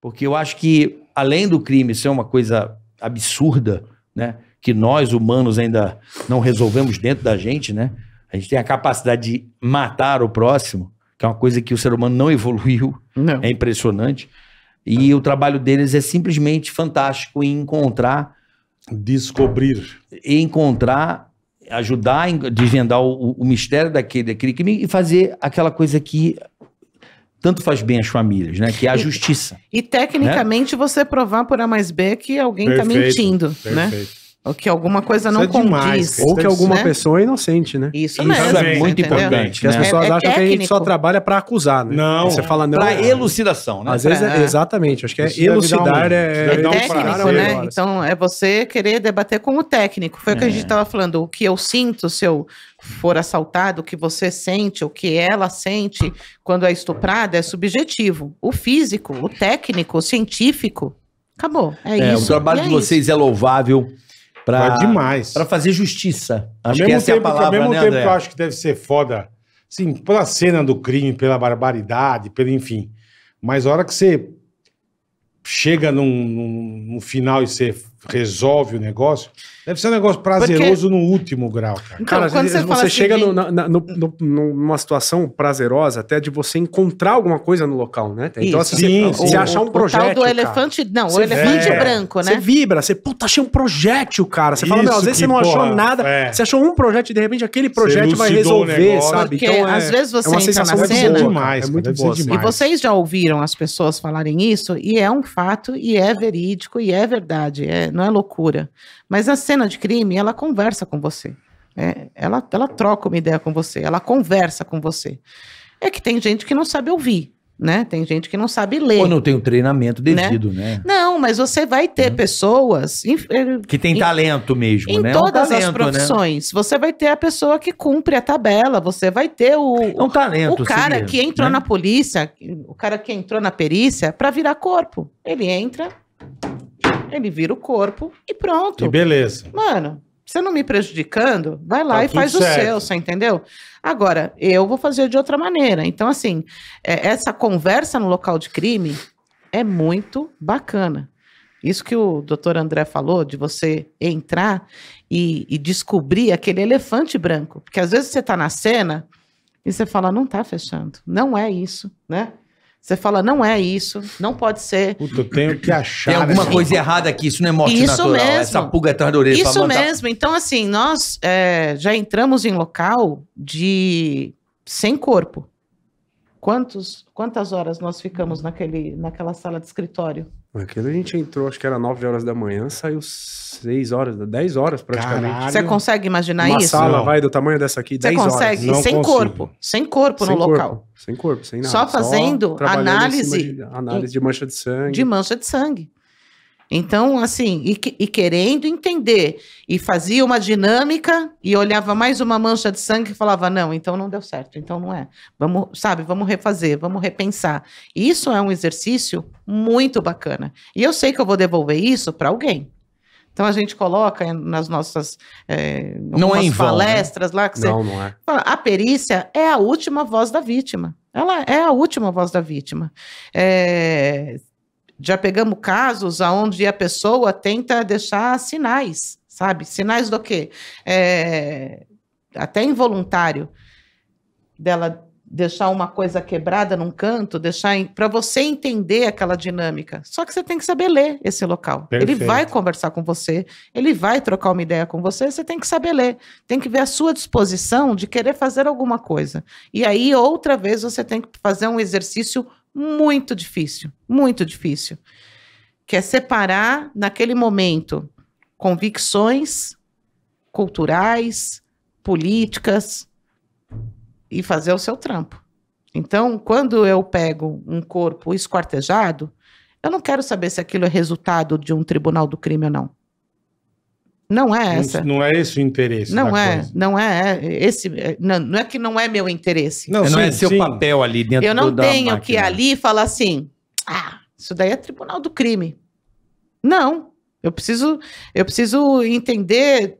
Porque eu acho que, além do crime ser uma coisa absurda, né? Que nós, humanos, ainda não resolvemos dentro da gente, né? A gente tem a capacidade de matar o próximo, que é uma coisa que o ser humano não evoluiu. Não. É impressionante. E o trabalho deles é simplesmente fantástico em encontrar. Descobrir. Encontrar, ajudar, desvendar o, o mistério daquele, daquele crime e fazer aquela coisa que tanto faz bem às famílias, né? Que é a justiça. E tecnicamente né? você provar por A mais B que alguém está mentindo, perfeito. né? Perfeito. Ou que alguma coisa não é condiz. Ou que alguma né? pessoa é inocente, né? Isso, mesmo. Isso é muito entendeu? importante. Né? as é, pessoas é, é acham técnico. que a gente só trabalha para acusar, né? Não. para você fala, não. Pra é, elucidação, né? Às pra, vezes, é, exatamente. Acho que é elucidar. Um, é, técnico, né? Então, é você querer debater com o técnico. Foi o que a gente estava falando. O que eu sinto se eu for assaltado, o que você sente, o que ela sente quando é estuprada é subjetivo. O físico, o técnico, o científico. Acabou. É, isso. O trabalho de vocês isso. é louvável. Pra, é demais. Pra fazer justiça. Acho ao que mesmo essa tempo, é a palavra, Ao mesmo né, tempo André? que eu acho que deve ser foda, sim, pela cena do crime, pela barbaridade, pelo enfim. Mas a hora que você chega num, num, num final e você resolve o negócio, deve ser um negócio prazeroso Porque... no último grau, cara. Então, cara, quando você, você assim chega assim, no, na, no, no, numa situação prazerosa até de você encontrar alguma coisa no local, né? Então, assim, sim, você, sim. achar um projeto. O do elefante, cara. não, você elefante é. branco, né? Você vibra, você, puta, achei um projétil, cara. Você isso fala, meu, às vezes você não porra, achou nada, é. você achou um projeto e de repente aquele projeto vai resolver, sabe? Porque então, é, às vezes você é entra na cena. Demais, é muito boa. Demais. É e vocês já ouviram as pessoas falarem isso, e é um fato, e é verídico, e é verdade. É não é loucura. Mas a cena de crime, ela conversa com você. É, ela, ela troca uma ideia com você, ela conversa com você. É que tem gente que não sabe ouvir, né? Tem gente que não sabe ler. Ou não tem o um treinamento né? devido, né? né? Não, mas você vai ter hum. pessoas. Em, eh, que tem em, talento mesmo, em né? Em é todas um talento, as né? profissões. Né? Você vai ter a pessoa que cumpre a tabela, você vai ter o. É um talento, O cara que entrou né? na polícia, o cara que entrou na perícia, para virar corpo. Ele entra, ele vira o corpo e pronto. E beleza. Mano, você não me prejudicando, vai lá tá e faz certo. o seu, você entendeu? Agora, eu vou fazer de outra maneira. Então, assim, é, essa conversa no local de crime é muito bacana. Isso que o doutor André falou, de você entrar e, e descobrir aquele elefante branco. Porque às vezes você está na cena e você fala, não está fechando, não é isso, né? Você fala, não é isso, não pode ser. Puta, eu tenho que achar. Tem alguma coisa coisa errada aqui, isso não é morte isso natural, mesmo. essa pulga atrás da orelha. Isso mesmo, então assim, nós é, já entramos em local de sem corpo quantos, quantas horas nós ficamos naquele, naquela sala de escritório? Aquilo a gente entrou, acho que era 9 horas da manhã, saiu 6 horas, 10 horas praticamente. Caralho. Você consegue imaginar Uma isso? Uma sala Não. vai do tamanho dessa aqui, 10 horas. Você consegue, sem consigo. corpo, sem corpo sem no corpo, local. Sem corpo, sem nada. Só fazendo Só análise, de, análise de mancha de sangue. De mancha de sangue. Então, assim, e, e, querendo entender, e fazia uma dinâmica e olhava mais uma mancha de sangue e falava: não, então não deu certo, então não é. Vamos, sabe, vamos refazer, vamos repensar. Isso é um exercício muito bacana. E eu sei que eu vou devolver isso para alguém. Então a gente coloca nas nossas é, não é vão, né? palestras né? lá que não, você. Não é. A perícia é a última voz da vítima. Ela é a última voz da vítima. É, já pegamos casos onde a pessoa tenta deixar sinais, sabe? Sinais do quê? É, até involuntário, dela deixar uma coisa quebrada num canto, deixar para você entender aquela dinâmica. Só que você tem que saber ler esse local. Perfeito. Ele vai conversar com você, ele vai trocar uma ideia com você, você tem que saber ler. Tem que ver a sua disposição de querer fazer alguma coisa. E aí outra vez você tem que fazer um exercício muito difícil, muito difícil. Que é separar, naquele momento, convicções culturais, políticas e fazer o seu trampo. Então, quando eu pego um corpo esquartejado, eu não quero saber se aquilo é resultado de um tribunal do crime ou não. Não é essa. Não, não é esse o interesse. Não é, coisa. não é, é esse. É, não, não, é que não é meu interesse. Não, não é sim, é seu sim. papel ali dentro. Eu não tenho máquina. que ali falar assim. Ah, isso daí é tribunal do crime. Não, eu preciso, eu preciso entender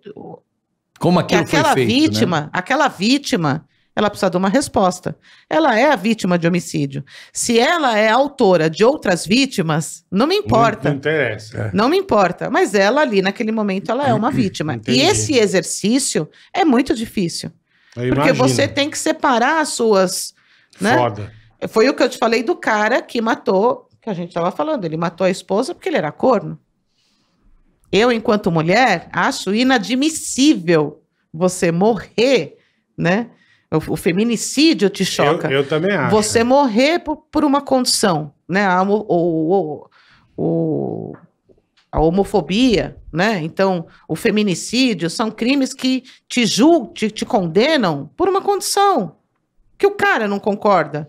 como aquilo aquela foi feito, né? vítima, né? aquela vítima ela precisa de uma resposta. Ela é a vítima de homicídio. Se ela é autora de outras vítimas, não me importa. Não, não interessa. É. Não me importa. Mas ela ali, naquele momento, ela é uma vítima. Entendi. E esse exercício é muito difícil. Eu porque imagino. você tem que separar as suas. Né? Foda. Foi o que eu te falei do cara que matou, que a gente estava falando. Ele matou a esposa porque ele era corno. Eu, enquanto mulher, acho inadmissível você morrer, né? O, o feminicídio te choca. Eu, eu, também acho. Você morrer por, por uma condição, né? A, o, o, a homofobia, né? Então, o feminicídio são crimes que te julgam, te, te condenam por uma condição que o cara não concorda.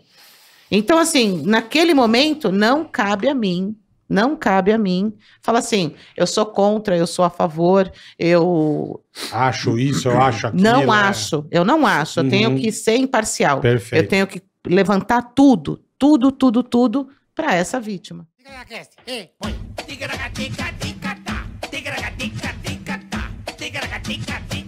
Então, assim, naquele momento, não cabe a mim não cabe a mim falar assim, eu sou contra, eu sou a favor, eu. Acho isso, eu acho aquilo. Não é... acho, eu não acho. Eu uhum. tenho que ser imparcial. Perfeito. Eu tenho que levantar tudo, tudo, tudo, tudo para essa vítima. Tica, tica,